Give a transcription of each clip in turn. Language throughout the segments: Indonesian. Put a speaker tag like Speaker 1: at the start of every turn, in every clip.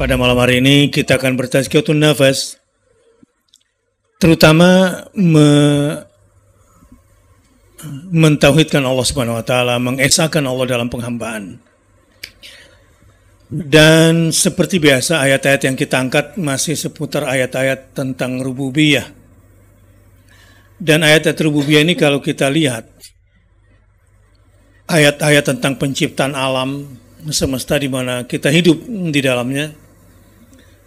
Speaker 1: Pada malam hari ini kita akan bertazkiyatun nafas terutama me mentauhidkan Allah Subhanahu wa taala, mengesahkan Allah dalam penghambaan. Dan seperti biasa ayat-ayat yang kita angkat masih seputar ayat-ayat tentang rububiyah. Dan ayat-ayat rububiyah ini kalau kita lihat ayat-ayat tentang penciptaan alam semesta di mana kita hidup di dalamnya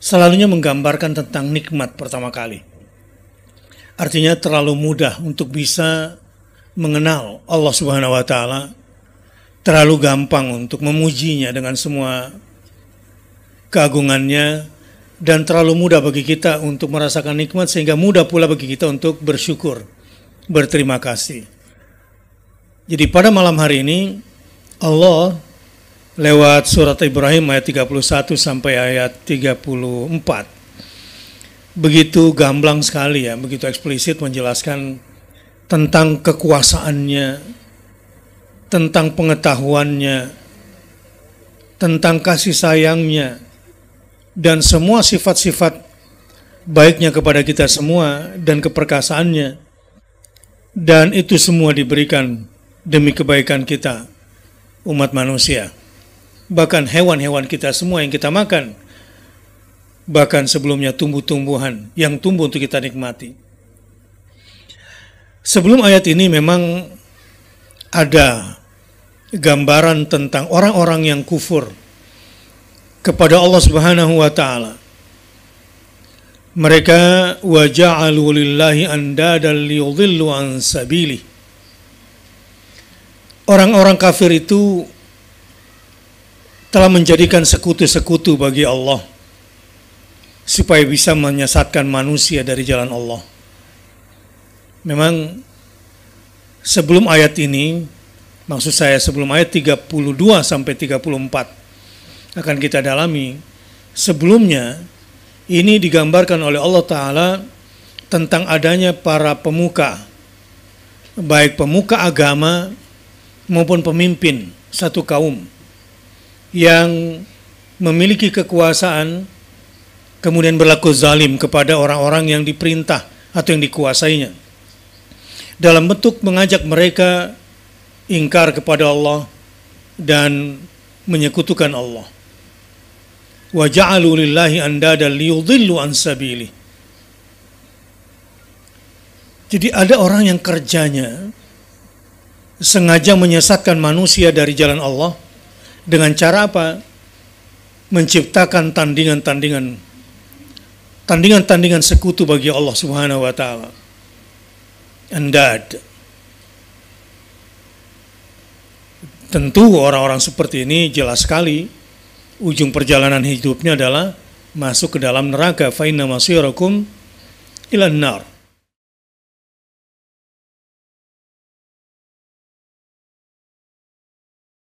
Speaker 1: selalunya menggambarkan tentang nikmat pertama kali. Artinya terlalu mudah untuk bisa mengenal Allah Subhanahu wa taala, terlalu gampang untuk memujinya dengan semua keagungannya dan terlalu mudah bagi kita untuk merasakan nikmat sehingga mudah pula bagi kita untuk bersyukur, berterima kasih. Jadi pada malam hari ini Allah lewat surat Ibrahim ayat 31 sampai ayat 34. Begitu gamblang sekali ya, begitu eksplisit menjelaskan tentang kekuasaannya, tentang pengetahuannya, tentang kasih sayangnya, dan semua sifat-sifat baiknya kepada kita semua dan keperkasaannya. Dan itu semua diberikan demi kebaikan kita, umat manusia bahkan hewan-hewan kita semua yang kita makan, bahkan sebelumnya tumbuh-tumbuhan yang tumbuh untuk kita nikmati. Sebelum ayat ini memang ada gambaran tentang orang-orang yang kufur kepada Allah Subhanahu wa taala. Mereka waja'alu lillahi andadan liyudhillu an sabili. Orang-orang kafir itu telah menjadikan sekutu-sekutu bagi Allah supaya bisa menyesatkan manusia dari jalan Allah. Memang sebelum ayat ini, maksud saya sebelum ayat 32 sampai 34 akan kita dalami. Sebelumnya ini digambarkan oleh Allah taala tentang adanya para pemuka baik pemuka agama maupun pemimpin satu kaum yang memiliki kekuasaan kemudian berlaku zalim kepada orang-orang yang diperintah atau yang dikuasainya dalam bentuk mengajak mereka ingkar kepada Allah dan menyekutukan Allah wa andada liyudhillu jadi ada orang yang kerjanya sengaja menyesatkan manusia dari jalan Allah dengan cara apa? Menciptakan tandingan-tandingan tandingan-tandingan sekutu bagi Allah Subhanahu wa taala. Andad. Tentu orang-orang seperti ini jelas sekali ujung perjalanan hidupnya adalah masuk ke dalam neraka fa inna masirakum ilan nar.